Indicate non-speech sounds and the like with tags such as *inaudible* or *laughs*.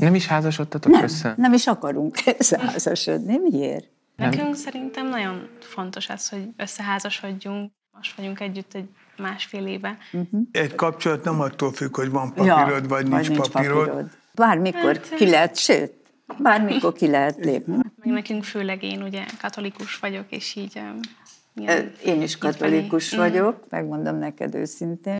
Nem is házasodtatok nem, össze? Nem is akarunk *laughs* összeházasodni. Miért? Nekünk nem. szerintem nagyon fontos az, hogy összeházasodjunk. Most vagyunk együtt egy másfél éve. Uh-huh. Egy kapcsolat nem attól függ, hogy van papírod, ja, vagy nincs, nincs papírod. papírod. Bármikor hát, ki lehet, sőt, bármikor ki lehet lépni. Hát, meg nekünk főleg én ugye katolikus vagyok, és így... én is katolikus mm. vagyok, megmondom neked őszintén.